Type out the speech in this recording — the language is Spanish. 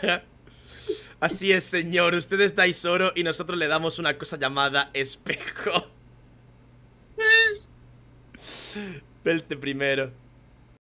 Así es, señor. Ustedes dais oro y nosotros le damos una cosa llamada espejo. Vete primero.